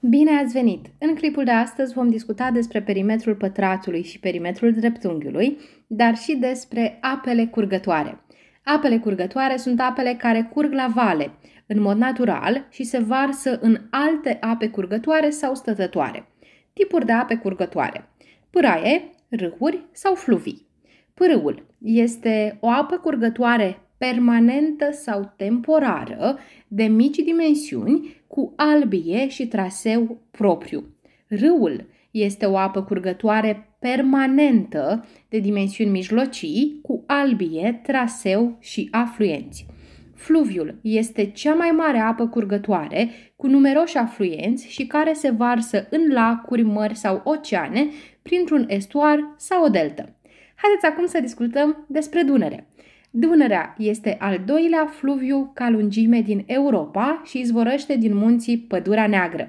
Bine ați venit! În clipul de astăzi vom discuta despre perimetrul pătratului și perimetrul dreptunghiului, dar și despre apele curgătoare. Apele curgătoare sunt apele care curg la vale, în mod natural și se varsă în alte ape curgătoare sau stătătoare. Tipuri de ape curgătoare. Pâraie, râuri sau fluvii. Pârâul este o apă curgătoare permanentă sau temporară de mici dimensiuni cu albie și traseu propriu. Râul este o apă curgătoare permanentă de dimensiuni mijlocii, cu albie, traseu și afluenți. Fluviul este cea mai mare apă curgătoare, cu numeroși afluenți și care se varsă în lacuri, mări sau oceane printr-un estuar sau o deltă. Haideți acum să discutăm despre Dunăre. Dunărea este al doilea fluviu ca lungime din Europa și izvorăște din munții Pădura Neagră.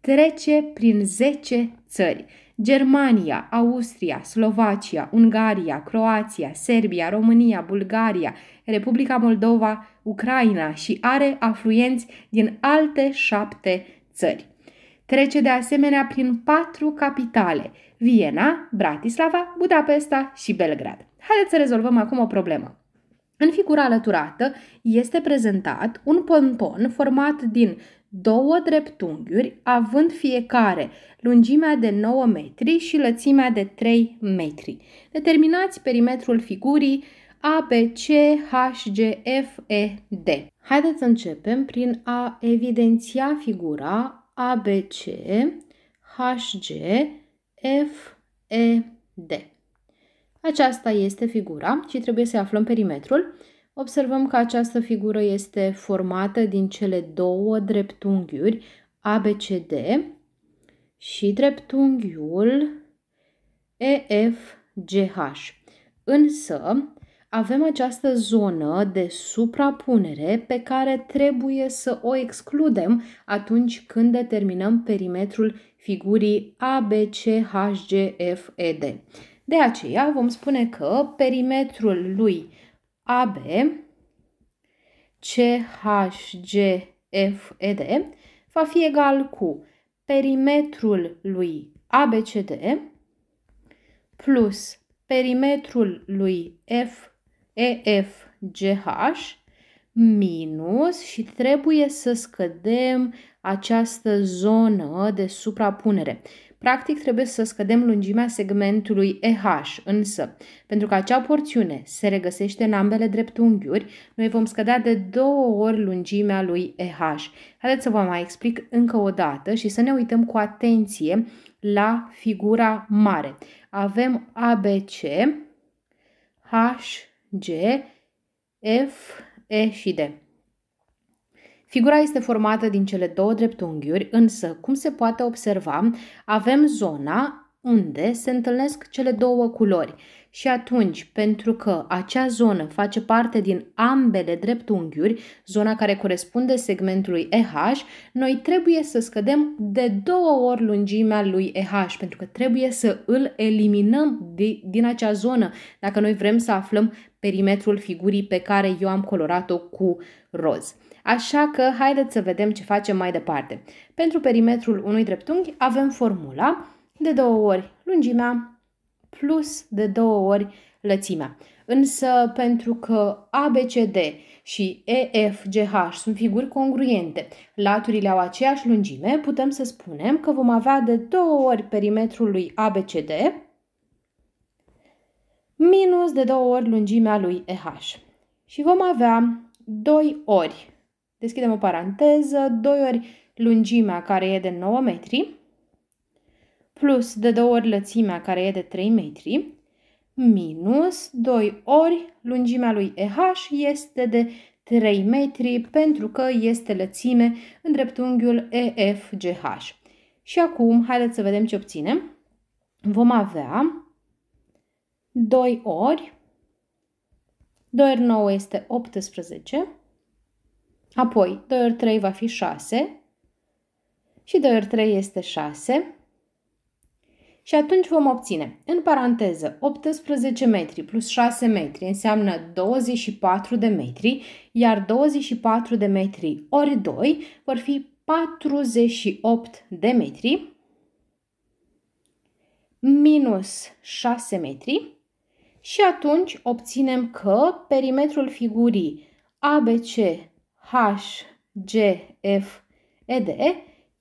Trece prin 10 țări. Germania, Austria, Slovacia, Ungaria, Croația, Serbia, România, Bulgaria, Republica Moldova, Ucraina și are afluenți din alte șapte țări. Trece de asemenea prin patru capitale, Viena, Bratislava, Budapesta și Belgrad. Haideți să rezolvăm acum o problemă. În figura alăturată este prezentat un ponton format din două dreptunghiuri, având fiecare lungimea de 9 metri și lățimea de 3 metri. Determinați perimetrul figurii A, B, C, H, G, F, E, D. Haideți să începem prin a evidenția figura A, B, C, H, G, F, E, D. Aceasta este figura și trebuie să aflăm perimetrul. Observăm că această figură este formată din cele două dreptunghiuri ABCD și dreptunghiul EFGH. Însă, avem această zonă de suprapunere pe care trebuie să o excludem atunci când determinăm perimetrul figurii ABCHGFED. De aceea vom spune că perimetrul lui AB CHGFED va fi egal cu perimetrul lui ABCD plus perimetrul lui FEFGH minus și trebuie să scădem această zonă de suprapunere. Practic trebuie să scădem lungimea segmentului EH, însă, pentru că acea porțiune se regăsește în ambele dreptunghiuri, noi vom scădea de două ori lungimea lui EH. Haideți să vă mai explic încă o dată și să ne uităm cu atenție la figura mare. Avem ABC, HG, F, E și D. Figura este formată din cele două dreptunghiuri, însă, cum se poate observa, avem zona unde se întâlnesc cele două culori. Și atunci, pentru că acea zonă face parte din ambele dreptunghiuri, zona care corespunde segmentului EH, noi trebuie să scădem de două ori lungimea lui EH, pentru că trebuie să îl eliminăm de, din acea zonă dacă noi vrem să aflăm perimetrul figurii pe care eu am colorat-o cu roz. Așa că haideți să vedem ce facem mai departe. Pentru perimetrul unui dreptunghi avem formula de două ori lungimea plus de două ori lățimea. Însă pentru că ABCD și EFGH sunt figuri congruente, laturile au aceeași lungime, putem să spunem că vom avea de două ori perimetrul lui ABCD minus de două ori lungimea lui EH. Și vom avea 2 ori, deschidem o paranteză, 2 ori lungimea care e de 9 metri plus de două ori lățimea care e de 3 metri, minus 2 ori lungimea lui EH este de 3 metri pentru că este lățime în dreptunghiul EFGH. Și acum, haideți să vedem ce obținem. Vom avea 2 ori, 2 ori 9 este 18, apoi 2 ori 3 va fi 6 și 2 ori 3 este 6, și atunci vom obține, în paranteză, 18 metri plus 6 metri înseamnă 24 de metri, iar 24 de metri ori 2 vor fi 48 de metri minus 6 metri și atunci obținem că perimetrul figurii ABC D,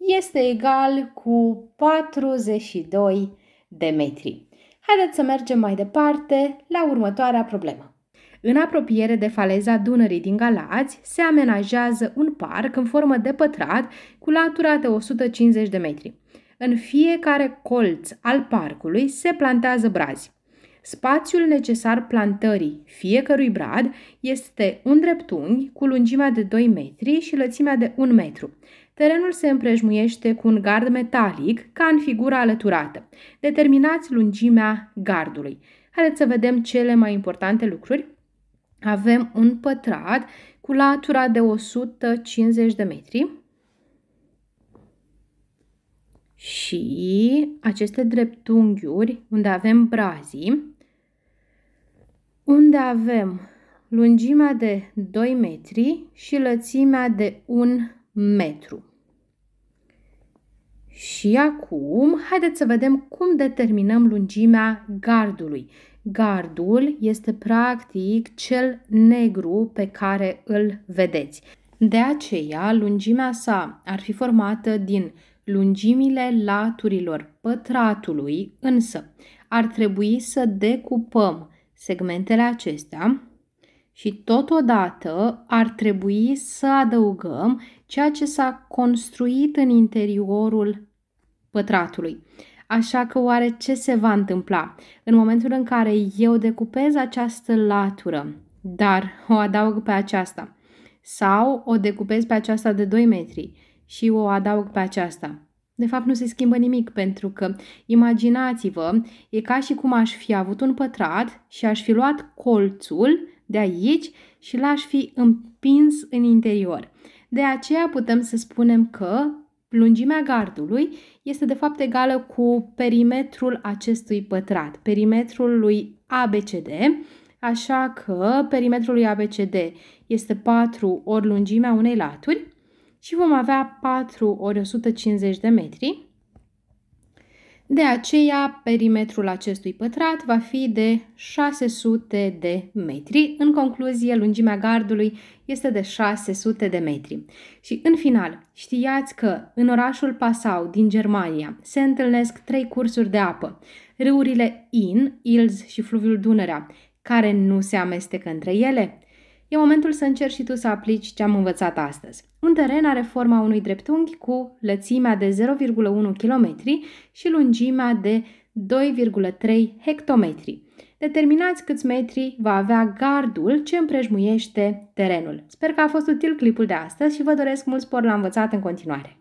este egal cu 42 de metri. Haideți să mergem mai departe la următoarea problemă. În apropiere de faleza Dunării din Galați se amenajează un parc în formă de pătrat cu latura de 150 de metri. În fiecare colț al parcului se plantează brazi. Spațiul necesar plantării fiecărui brad este un dreptunghi cu lungimea de 2 metri și lățimea de 1 metru. Terenul se împrejmuiește cu un gard metalic, ca în figura alăturată. Determinați lungimea gardului. Haideți să vedem cele mai importante lucruri. Avem un pătrat cu latura de 150 de metri, și aceste dreptunghiuri unde avem brazii, unde avem lungimea de 2 metri și lățimea de 1 metru. Și acum, haideți să vedem cum determinăm lungimea gardului. Gardul este practic cel negru pe care îl vedeți. De aceea, lungimea sa ar fi formată din lungimile laturilor pătratului, însă ar trebui să decupăm segmentele acestea și totodată ar trebui să adăugăm ceea ce s-a construit în interiorul pătratului. Așa că oare ce se va întâmpla? În momentul în care eu decupez această latură, dar o adaug pe aceasta, sau o decupez pe aceasta de 2 metri, și o adaug pe aceasta. De fapt, nu se schimbă nimic, pentru că, imaginați-vă, e ca și cum aș fi avut un pătrat și aș fi luat colțul de aici și l-aș fi împins în interior. De aceea putem să spunem că lungimea gardului este de fapt egală cu perimetrul acestui pătrat, perimetrul lui ABCD, așa că perimetrul lui ABCD este 4 ori lungimea unei laturi, și vom avea 4 ori 150 de metri. De aceea, perimetrul acestui pătrat va fi de 600 de metri. În concluzie, lungimea gardului este de 600 de metri. Și în final, știați că în orașul Passau din Germania se întâlnesc trei cursuri de apă. Râurile Inn, Ilz și fluviul Dunărea, care nu se amestecă între ele – e momentul să încerci și tu să aplici ce am învățat astăzi. Un teren are forma unui dreptunghi cu lățimea de 0,1 km și lungimea de 2,3 hectometri. Determinați câți metri va avea gardul ce împrejmuiește terenul. Sper că a fost util clipul de astăzi și vă doresc mult spor la învățat în continuare.